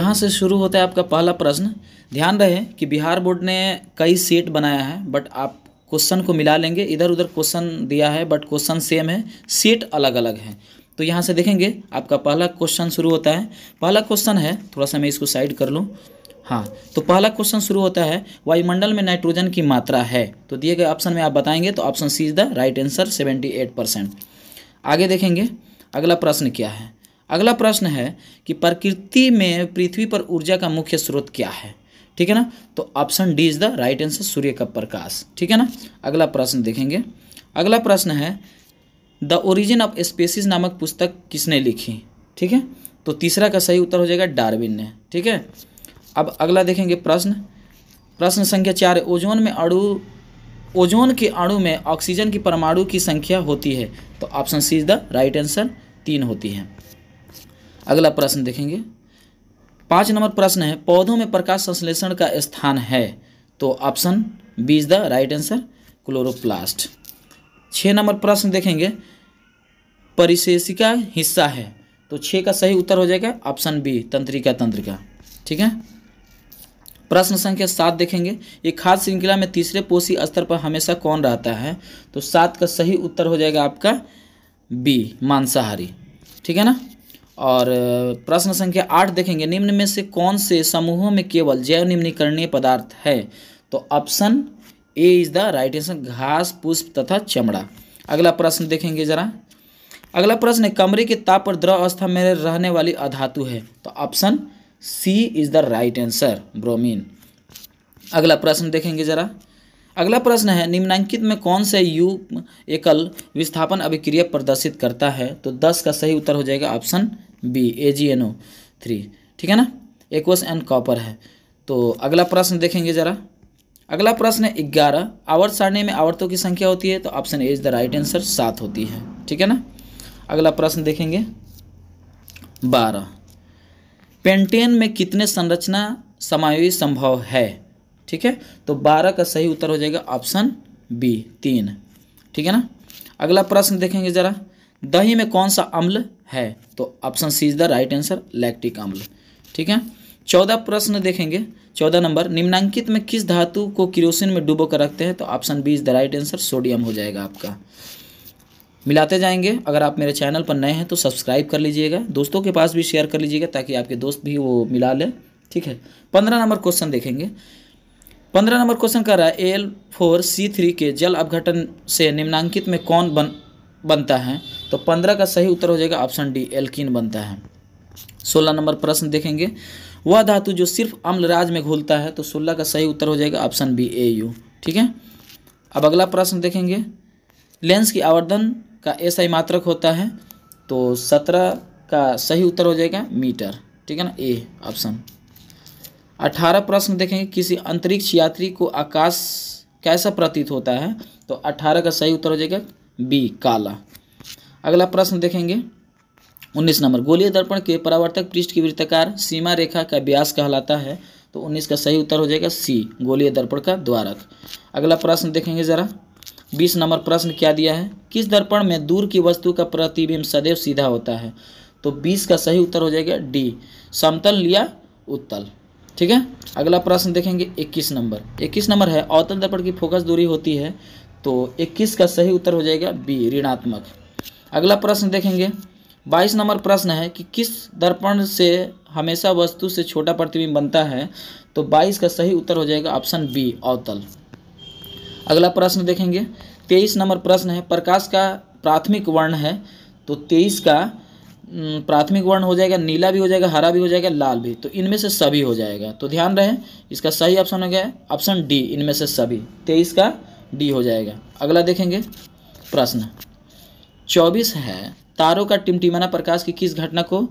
यहाँ से शुरू होता है आपका पहला प्रश्न ध्यान रहे कि बिहार बोर्ड ने कई सेट बनाया है बट आप क्वेश्चन को मिला लेंगे इधर उधर क्वेश्चन दिया है बट क्वेश्चन सेम है सेट अलग अलग है तो यहाँ से देखेंगे आपका पहला क्वेश्चन शुरू होता है पहला क्वेश्चन है थोड़ा सा मैं इसको साइड कर लूँ हाँ तो पहला क्वेश्चन शुरू होता है वायुमंडल में नाइट्रोजन की मात्रा है तो दिए गए ऑप्शन में आप बताएंगे तो option C is the right answer seventy eight percent आगे देखेंगे अगला प्रश्न क्या है अगला प्रश्न है कि प्रकृति में पृथ्वी पर ऊर्जा का मुख्य स्रोत क्या है ठीक है ना तो option D is the right answer सूर्य का प्रकाश ठीक है ना अगला प्रश्न देखेंगे अगला प्रश्न है द ओरिजिन ऑफ स्पेसिस नामक पुस्तक किसने लिखी ठीक है तो तीसरा का सही उत्तर हो जाएगा डार्विन ने ठीक है अब अगला देखेंगे प्रश्न प्रश्न संख्या चार ओजोन में अणु ओजोन के अणु में ऑक्सीजन की परमाणु की संख्या होती है तो option C is the right answer तीन होती है अगला प्रश्न देखेंगे पाँच नंबर प्रश्न है पौधों में प्रकाश संश्लेषण का स्थान है तो option B is the right answer chloroplast छः नंबर प्रश्न देखेंगे परिशेषिका हिस्सा है तो छः का सही उत्तर हो जाएगा ऑप्शन बी तंत्रिका तंत्रिका ठीक है प्रश्न संख्या सात देखेंगे ये खाद श्रृंखला में तीसरे पोषी स्तर पर हमेशा कौन रहता है तो सात का सही उत्तर हो जाएगा आपका बी मांसाहारी ठीक है ना और प्रश्न संख्या आठ देखेंगे निम्न में से कौन से समूहों में केवल जैव निम्नीकरणीय पदार्थ है तो option A is the right answer घास पुष्प तथा चमड़ा अगला प्रश्न देखेंगे जरा अगला प्रश्न कमरे के ताप पर द्रव अवस्था में रहने वाली अधातु है तो option C is the right answer bromine अगला प्रश्न देखेंगे जरा अगला प्रश्न है निम्नांकित में कौन सा यू एकल विस्थापन अभिक्रिया प्रदर्शित करता है तो दस का सही उत्तर हो जाएगा option B A G N O three ठीक है ना एक्वस एंड कॉपर है तो अगला प्रश्न देखेंगे जरा अगला प्रश्न ग्यारह आवर्त सारणी में आवर्तों की संख्या होती है तो option A is the right answer सात होती है ठीक है ना अगला प्रश्न देखेंगे बारह पेंटेन में कितने संरचना समायोजित संभव है ठीक है तो बारह का सही उत्तर हो जाएगा ऑप्शन बी तीन ठीक है ना अगला प्रश्न देखेंगे जरा दही में कौन सा अम्ल है तो option C is the right answer lactic अम्ल ठीक है चौदह प्रश्न देखेंगे चौदह नंबर निम्नांकित में किस धातु को किरोसिन में डुबो कर रखते हैं तो option B is the right answer sodium हो जाएगा आपका मिलाते जाएंगे अगर आप मेरे चैनल पर नए हैं तो सब्सक्राइब कर लीजिएगा दोस्तों के पास भी शेयर कर लीजिएगा ताकि आपके दोस्त भी वो मिला लें ठीक है पंद्रह नंबर क्वेश्चन देखेंगे पंद्रह नंबर क्वेश्चन कर रहा है एल फोर सी थ्री के जल अपघटन से निम्नांकित में कौन बन बनता है तो पंद्रह का सही उत्तर हो जाएगा ऑप्शन डी एल्किन बनता है सोलह नंबर प्रश्न देखेंगे वह धातु जो सिर्फ अम्ल राज में घुलता है तो सोलह का सही उत्तर हो जाएगा ऑप्शन बी ए यू ठीक है अब अगला प्रश्न देखेंगे लेंस की आवर्धन का ऐसा ही मात्रक होता है तो सत्रह का सही उत्तर हो जाएगा मीटर ठीक है ना ए ऑप्शन अठारह प्रश्न देखेंगे किसी अंतरिक्ष यात्री को आकाश कैसा प्रतीत होता है तो अठारह का सही उत्तर हो जाएगा बी काला अगला प्रश्न देखेंगे उन्नीस नंबर गोलीय दर्पण के परावर्तक पृष्ठ की वृत्तकार सीमा रेखा का व्यास कहलाता है तो उन्नीस का सही उत्तर हो जाएगा सी गोलीय दर्पण का द्वारक अगला प्रश्न देखेंगे जरा बीस नंबर प्रश्न क्या दिया है किस दर्पण में दूर की वस्तु का प्रतिबिंब सदैव सीधा होता है तो बीस का सही उत्तर हो जाएगा डी समतल या उत्तल ठीक है अगला प्रश्न देखेंगे 21 नंबर 21 नंबर है अवतल दर्पण की फोकस दूरी होती है तो 21 का सही उत्तर हो जाएगा बी ऋणात्मक अगला प्रश्न देखेंगे 22 नंबर प्रश्न है कि किस दर्पण से हमेशा वस्तु से छोटा प्रतिबिंब बनता है तो 22 का सही उत्तर हो जाएगा ऑप्शन बी अवतल अगला प्रश्न देखेंगे 23 नंबर प्रश्न है प्रकाश का प्राथमिक वर्ण है तो 23 का प्राथमिक वर्ण हो जाएगा नीला भी हो जाएगा हरा भी हो जाएगा लाल भी तो इनमें से सभी हो जाएगा तो ध्यान रहे इसका सही ऑप्शन हो गया ऑप्शन डी इनमें से सभी तेईस का डी हो जाएगा अगला देखेंगे प्रश्न चौबीस है तारों का टिमटिमाना प्रकाश की किस घटना को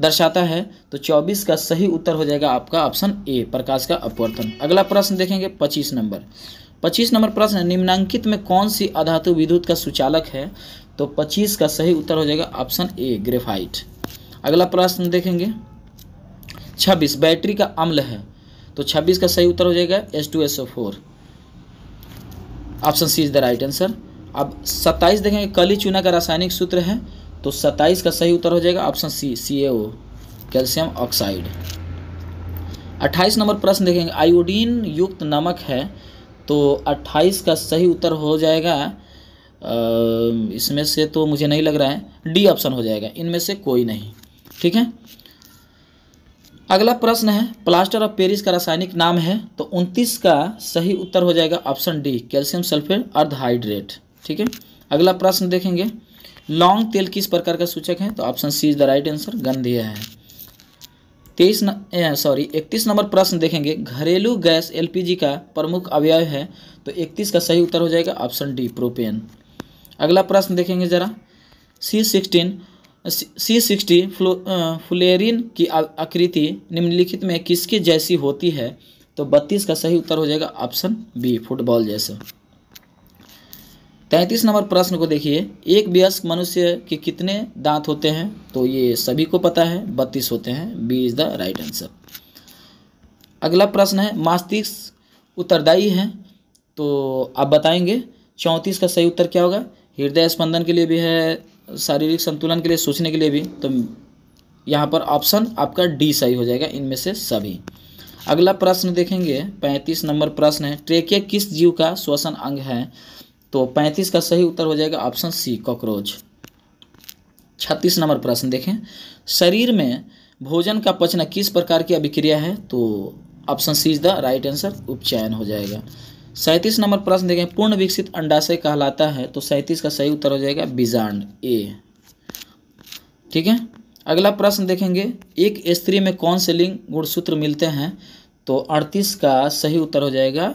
दर्शाता है तो चौबीस का सही उत्तर हो जाएगा आपका ऑप्शन ए प्रकाश का अपवर्तन अगला प्रश्न देखेंगे पच्चीस नंबर पच्चीस नंबर प्रश्न निम्नांकित में कौन सी अधातु विद्युत का सुचालक है तो पच्चीस का सही उत्तर हो जाएगा ऑप्शन ए ग्रेफाइट अगला प्रश्न देखेंगे छब्बीस बैटरी का अम्ल है तो छब्बीस का सही उत्तर हो जाएगा S two S O four option C is the right answer अब सत्ताईस देखेंगे कली चूना का रासायनिक सूत्र है तो सत्ताईस का सही उत्तर हो जाएगा option C C calcium oxide अट्ठाईस नंबर प्रश्न देखेंगे आयोडीन युक्त नमक है तो अट्ठाईस का सही उत्तर हो जाएगा इसमें से तो मुझे नहीं लग रहा है डी ऑप्शन हो जाएगा इनमें से कोई नहीं ठीक है अगला प्रश्न है प्लास्टर ऑफ पेरिस का रासायनिक नाम है तो उनतीस का सही उत्तर हो जाएगा ऑप्शन डी कैल्शियम सल्फेट अर्धहाइड्रेट ठीक है अगला प्रश्न देखेंगे लॉन्ग तेल किस प्रकार का सूचक है तो option C is the right answer गंधीय है तेईस सॉरी इकतीस नंबर प्रश्न देखेंगे घरेलू गैस एलपीजी का प्रमुख अवयव है तो इकतीस का सही उत्तर हो जाएगा ऑप्शन डी प्रोपेन अगला प्रश्न देखेंगे जरा सी सिक्सटीन सी सिक्सटी फ्लेरिन की आकृति निम्नलिखित में किसके जैसी होती है तो बत्तीस का सही उत्तर हो जाएगा ऑप्शन बी फुटबॉल जैसा तैंतीस नंबर प्रश्न को देखिए एक वयस्क मनुष्य के कितने दांत होते हैं तो ये सभी को पता है बत्तीस होते हैं B is the right answer अगला प्रश्न है मास्तिष्क उत्तरदायी है तो आप बताएंगे चौंतीस का सही उत्तर क्या होगा हृदय स्पंदन के लिए भी है शारीरिक संतुलन के लिए सोचने के लिए भी तो यहाँ पर ऑप्शन आपका डी सही हो जाएगा इनमें से सभी अगला प्रश्न देखेंगे पैंतीस नंबर प्रश्न है ट्रेकिया किस जीव का श्वसन अंग है तो पैंतीस का सही उत्तर हो जाएगा ऑप्शन सी कॉकरोच छत्तीस नंबर प्रश्न देखें शरीर में भोजन का पचना किस प्रकार की अभिक्रिया है तो option C is the right answer उपचयन हो जाएगा सैंतीस नंबर प्रश्न देखें पूर्ण विकसित अंडाशय कहलाता है तो सैंतीस का सही उत्तर हो जाएगा बीजांड ए ठीक है अगला प्रश्न देखेंगे एक स्त्री में कौन से लिंग गुणसूत्र मिलते हैं तो अड़तीस का सही उत्तर हो जाएगा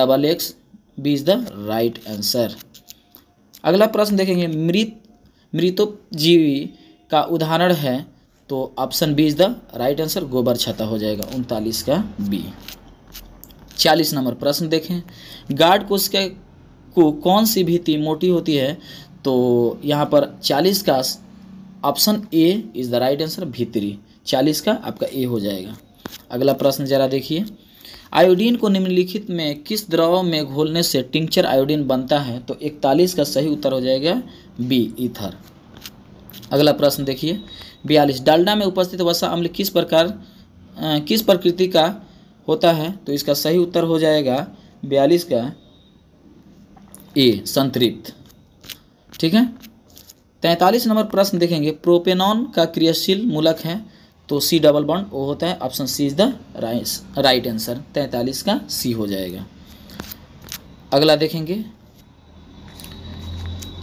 double X B is the right answer अगला प्रश्न देखेंगे मृत मृतोपजीवी का उदाहरण है तो option B is the right answer गोबर छता हो जाएगा उनतालीस का बी चालीस नंबर प्रश्न देखें गार्ड कोशिका को कौन सी भीति मोटी होती है तो यहाँ पर चालीस का option A is the right answer भीतरी चालीस का आपका ए हो जाएगा अगला प्रश्न जरा देखिए आयोडीन को निम्नलिखित में किस द्रव में घोलने से टिंचर आयोडीन बनता है तो इकतालीस का सही उत्तर हो जाएगा बी इथर अगला प्रश्न देखिए बयालीस डालडा में उपस्थित वसा अम्ल किस प्रकार किस प्रकृति का होता है तो इसका सही उत्तर हो जाएगा बयालीस का ए संतृप्त ठीक है तैंतालीस नंबर प्रश्न देखेंगे प्रोपेनॉन का क्रियाशील मूलक है तो सी डबल बॉन्ड वो होता है option C is the right answer तैंतालीस का सी हो जाएगा अगला देखेंगे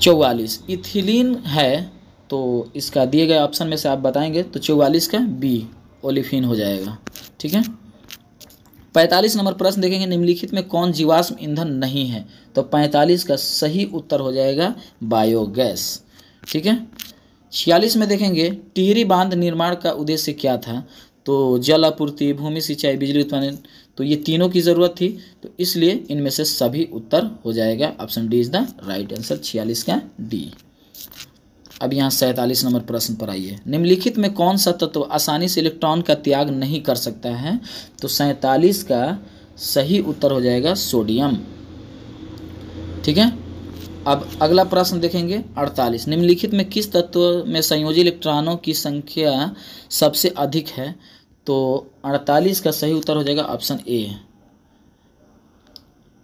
चौवालीस इथिलीन है तो इसका दिए गए ऑप्शन में से आप बताएंगे तो चौवालीस का बी ओलिफिन हो जाएगा ठीक है पैंतालीस नंबर प्रश्न देखेंगे निम्नलिखित में कौन जीवाश्म ईंधन नहीं है तो पैंतालीस का सही उत्तर हो जाएगा बायोगैस ठीक है छियालीस में देखेंगे टिहरी बांध निर्माण का उद्देश्य क्या था तो जल आपूर्ति भूमि सिंचाई बिजली उत्पादन तो ये तीनों की ज़रूरत थी तो इसलिए इनमें से सभी उत्तर हो जाएगा option D is the right answer छियालीस का डी अब यहाँ सैंतालीस नंबर प्रश्न पर आइए निम्नलिखित में कौन सा तत्व तो आसानी से इलेक्ट्रॉन का त्याग नहीं कर सकता है तो सैंतालीस का सही उत्तर हो जाएगा सोडियम ठीक है अब अगला प्रश्न देखेंगे 48 निम्नलिखित में किस तत्व में संयोजी इलेक्ट्रॉनों की संख्या सबसे अधिक है तो 48 का सही उत्तर हो जाएगा ऑप्शन ए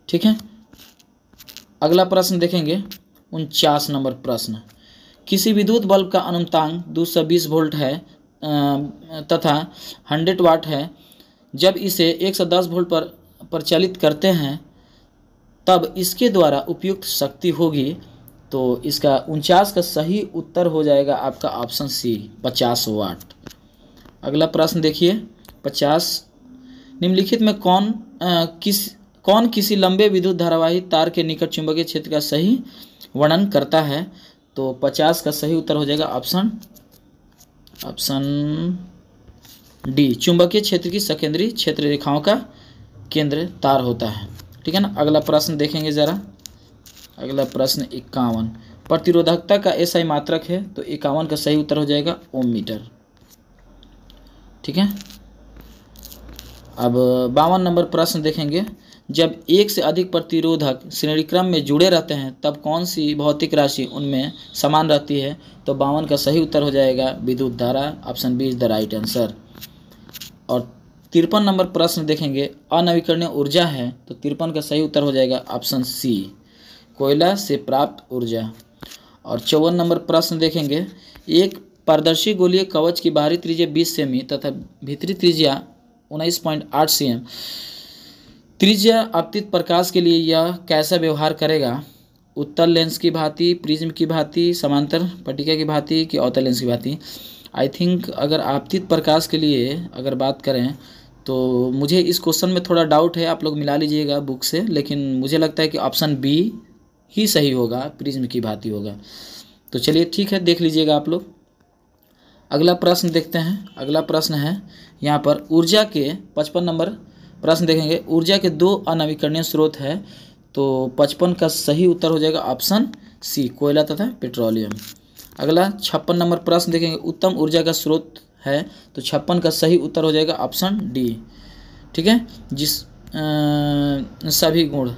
ठीक है अगला प्रश्न देखेंगे उनचास नंबर प्रश्न किसी विद्युत बल्ब का सौ 220 वोल्ट है तथा 100 वाट है जब इसे 110 वोल्ट पर प्रचलित करते हैं तब इसके द्वारा उपयुक्त शक्ति होगी तो इसका उनचास का सही उत्तर हो जाएगा आपका ऑप्शन सी पचास वाट अगला प्रश्न देखिए पचास निम्नलिखित में कौन आ, किस कौन किसी लंबे विद्युत धारावाही तार के निकट चुंबकीय क्षेत्र का सही वर्णन करता है तो पचास का सही उत्तर हो जाएगा ऑप्शन ऑप्शन डी चुंबकीय क्षेत्र की सकेंद्रीय क्षेत्र रेखाओं का केंद्र तार होता है ठीक है ना अगला प्रश्न देखेंगे ज़रा अगला प्रश्न इक्यावन प्रतिरोधकता का ही मात्रक है तो इक्यावन का सही उत्तर हो जाएगा ओम मीटर ठीक है अब बावन नंबर प्रश्न देखेंगे जब एक से अधिक प्रतिरोधक श्रेणीक्रम में जुड़े रहते हैं तब कौन सी भौतिक राशि उनमें समान रहती है तो बावन का सही उत्तर हो जाएगा विद्युत धारा option B is the right answer और तिरपन नंबर प्रश्न देखेंगे अनवीकरणीय ऊर्जा है तो तिरपन का सही उत्तर हो जाएगा ऑप्शन सी कोयला से प्राप्त ऊर्जा और चौवन नंबर प्रश्न देखेंगे एक पारदर्शी गोलीय कवच की बाहरी त्रिज्या बीस सेमी तथा भीतरी त्रिज्या उन्नीस पॉइंट आठ सी एम त्रिज्या आपतित प्रकाश के लिए यह कैसा व्यवहार करेगा उत्तर लेंस की भांति प्रिज्म की भांति समांतर पटिका की भांति कि अवतल लेंस की भांति आई थिंक अगर आपतित प्रकाश के लिए अगर बात करें तो मुझे इस क्वेश्चन में थोड़ा डाउट है आप लोग मिला लीजिएगा बुक से लेकिन मुझे लगता है कि ऑप्शन बी ही सही होगा प्रिज्म की भांति होगा तो चलिए ठीक है देख लीजिएगा आप लोग अगला प्रश्न देखते हैं अगला प्रश्न है यहाँ पर ऊर्जा के पचपन नंबर प्रश्न देखेंगे ऊर्जा के दो अनवीकरणीय स्रोत है तो पचपन का सही उत्तर हो जाएगा ऑप्शन सी कोयला तथा पेट्रोलियम अगला छप्पन नंबर प्रश्न देखेंगे उत्तम ऊर्जा का स्रोत है तो छप्पन का सही उत्तर हो जाएगा ऑप्शन डी ठीक है जिस आ, सभी गुण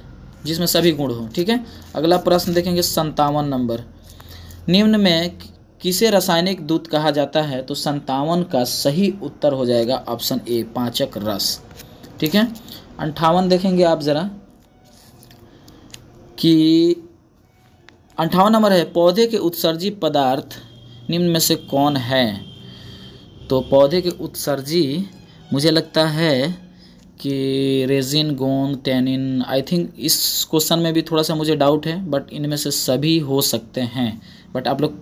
जिसमें सभी गुण हो ठीक है अगला प्रश्न देखेंगे संतावन नंबर निम्न में किसे रासायनिक दूत कहा जाता है तो संतावन का सही उत्तर हो जाएगा ऑप्शन ए पाचक रस ठीक है अंठावन देखेंगे आप ज़रा कि अंठावन नंबर है पौधे के उत्सर्जी पदार्थ निम्न में से कौन है तो पौधे के उत्सर्जी मुझे लगता है कि रेजिन गोंद टेनिन आई थिंक इस क्वेश्चन में भी थोड़ा सा मुझे डाउट है बट इनमें से सभी हो सकते हैं बट आप लोग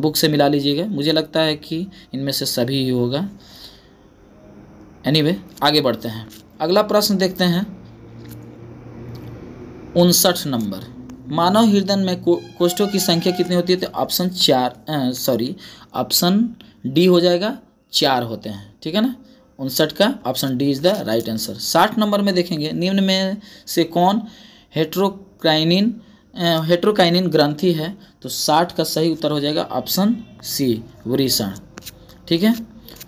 बुक से मिला लीजिएगा मुझे लगता है कि इनमें से सभी ही होगा एनीवे anyway, आगे बढ़ते हैं अगला प्रश्न देखते हैं उनसठ नंबर मानव हृदय में कोष्ठों की संख्या कितनी होती है तो ऑप्शन चार सॉरी ऑप्शन डी हो जाएगा चार होते हैं ठीक है ना उनसठ का option D is the right answer साठ नंबर में देखेंगे निम्न में से कौन हेट्रोक्राइनिन हेट्रोकाइनिन ग्रंथि है तो साठ का सही उत्तर हो जाएगा ऑप्शन सी वृषण ठीक है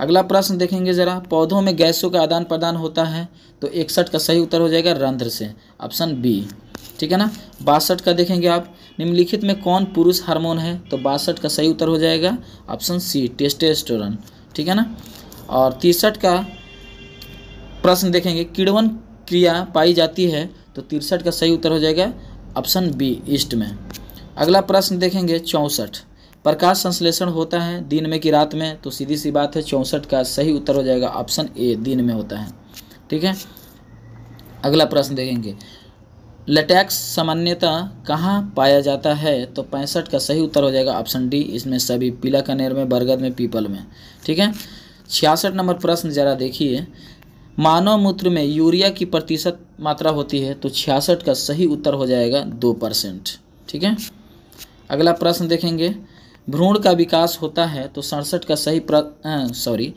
अगला प्रश्न देखेंगे ज़रा पौधों में गैसों का आदान प्रदान होता है तो इकसठ का सही उत्तर हो जाएगा रंध्र से ऑप्शन बी ठीक है ना बासठ का देखेंगे आप निम्नलिखित में कौन पुरुष हार्मोन है तो बासठ का सही उत्तर हो जाएगा ऑप्शन सी टेस्टेस्टोरन ठीक है ना और तिरसठ का प्रश्न देखेंगे किड़वन क्रिया पाई जाती है तो तिरसठ का सही उत्तर हो जाएगा ऑप्शन बी ईस्ट में अगला प्रश्न देखेंगे चौंसठ प्रकाश संश्लेषण होता है दिन में कि रात में तो सीधी सी बात है चौंसठ का सही उत्तर हो जाएगा ऑप्शन ए दिन में होता है ठीक है अगला प्रश्न देखेंगे लेटैक्स सामान्यतः कहाँ पाया जाता है तो पैंसठ का सही उत्तर हो जाएगा ऑप्शन डी इसमें सभी पीला कनेर में बरगद में पीपल में ठीक है छियासठ नंबर प्रश्न जरा देखिए मानव मूत्र में यूरिया की प्रतिशत मात्रा होती है तो छियासठ का सही उत्तर हो जाएगा दो परसेंट ठीक है अगला प्रश्न देखेंगे भ्रूण का विकास होता है तो सड़सठ का सही सॉरी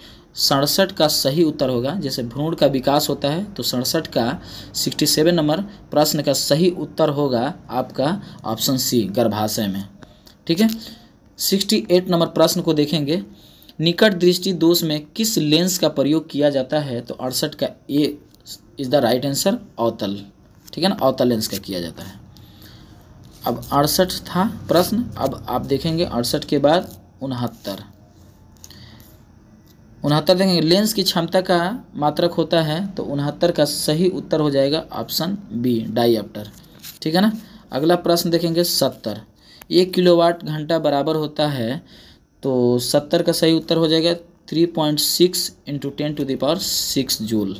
सड़सठ का सही उत्तर होगा जैसे भ्रूण का विकास होता है तो सड़सठ का सिक्सटी सेवन नंबर प्रश्न का सही उत्तर होगा आपका ऑप्शन सी गर्भाशय में ठीक है सिक्सटी एट नंबर प्रश्न को देखेंगे निकट दृष्टि दोष में किस लेंस का प्रयोग किया जाता है तो अड़सठ का A is the right answer अवतल ठीक है ना अवतल लेंस का किया जाता है अब अड़सठ था प्रश्न अब आप देखेंगे अड़सठ के बाद उनहत्तर उनहत्तर देखेंगे लेंस की क्षमता का मात्रक होता है तो उनहत्तर का सही उत्तर हो जाएगा ऑप्शन बी डाईअप्टर ठीक है ना अगला प्रश्न देखेंगे सत्तर एक किलोवाट घंटा बराबर होता है तो सत्तर का सही उत्तर हो जाएगा three point six into ten to the power six joule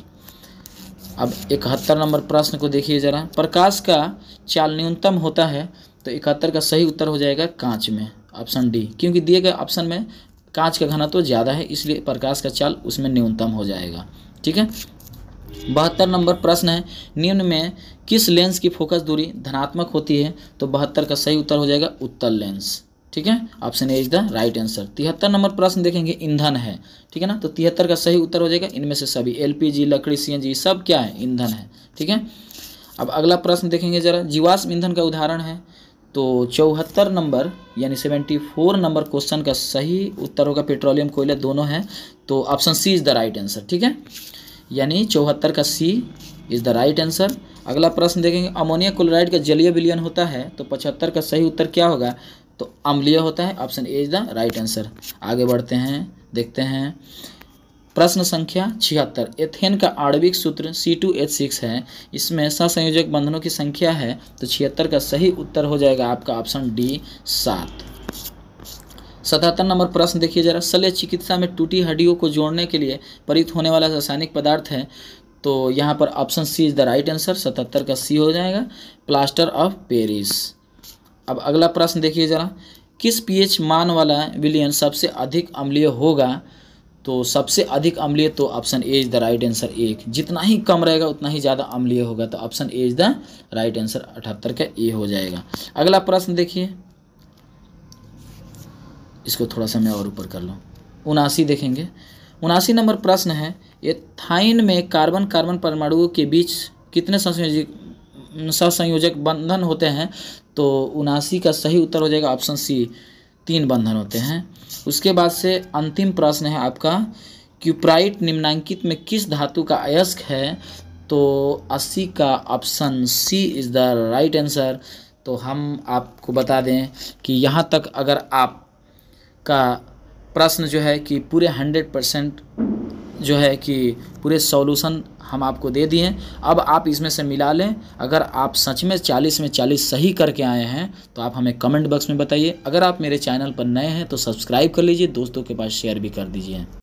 अब इकहत्तर नंबर प्रश्न को देखिए जरा प्रकाश का चाल न्यूनतम होता है तो इकहत्तर का सही उत्तर हो जाएगा कांच में ऑप्शन डी क्योंकि दिए गए ऑप्शन में कांच का घनत्व तो ज़्यादा है इसलिए प्रकाश का चाल उसमें न्यूनतम हो जाएगा ठीक है बहत्तर नंबर प्रश्न है निम्न में किस लेंस की फोकस दूरी धनात्मक होती है तो बहत्तर का सही उत्तर हो जाएगा उत्तर लेंस ठीक है option A is the right answer तिहत्तर नंबर प्रश्न देखेंगे ईंधन है ठीक है ना तो तिहत्तर का सही उत्तर हो जाएगा इनमें से सभी एलपीजी लकड़ी सीएनजी सब क्या है ईंधन है ठीक है अब अगला प्रश्न देखेंगे जरा जीवाश्म ईंधन का उदाहरण है तो चौहत्तर नंबर यानी सेवेंटी फोर नंबर क्वेश्चन का सही उत्तर होगा पेट्रोलियम कोयला दोनों है तो option C is the right answer ठीक है यानी चौहत्तर का C is the right answer अगला प्रश्न देखेंगे अमोनिया क्लोराइड का जलीय विलियन होता है तो पचहत्तर का सही उत्तर क्या होगा तो अम्लीय होता है option A is the right answer आगे बढ़ते हैं देखते हैं प्रश्न संख्या छिहत्तर एथेन का आणविक सूत्र सी टू एच सिक्स है इसमें ससंयोजक बंधनों की संख्या है तो छिहत्तर का सही उत्तर हो जाएगा आपका ऑप्शन डी सात सतहत्तर नंबर प्रश्न देखिए जरा शल्य चिकित्सा में टूटी हड्डियों को जोड़ने के लिए परित होने वाला रासायनिक पदार्थ है तो यहाँ पर option C is the right answer सतहत्तर का सी हो जाएगा प्लास्टर ऑफ पेरिस अब अगला प्रश्न देखिए जरा किस पीएच मान वाला विलियन सबसे अधिक अम्लीय होगा तो सबसे अधिक अम्लीय तो option A is the right answer एक जितना ही कम रहेगा उतना ही ज़्यादा अम्लीय होगा तो option A is the right answer अठहत्तर का ए हो जाएगा अगला प्रश्न देखिए इसको थोड़ा सा मैं और ऊपर कर लूँ उनासी देखेंगे उनासी नंबर प्रश्न है ये थाइन में कार्बन कार्बन परमाणुओं के बीच कितने संयोजित सहसंयोजक बंधन होते हैं तो उनासी का सही उत्तर हो जाएगा ऑप्शन सी तीन बंधन होते हैं उसके बाद से अंतिम प्रश्न है आपका क्यूप्राइट निम्नांकित में किस धातु का अयस्क है तो अस्सी का option C is the right answer तो हम आपको बता दें कि यहाँ तक अगर आप का प्रश्न जो है कि पूरे हंड्रेड परसेंट जो है कि पूरे सॉल्यूशन हम आपको दे दिए अब आप इसमें से मिला लें अगर आप सच में चालीस में चालीस सही करके आए हैं तो आप हमें कमेंट बॉक्स में बताइए अगर आप मेरे चैनल पर नए हैं तो सब्सक्राइब कर लीजिए दोस्तों के पास शेयर भी कर दीजिए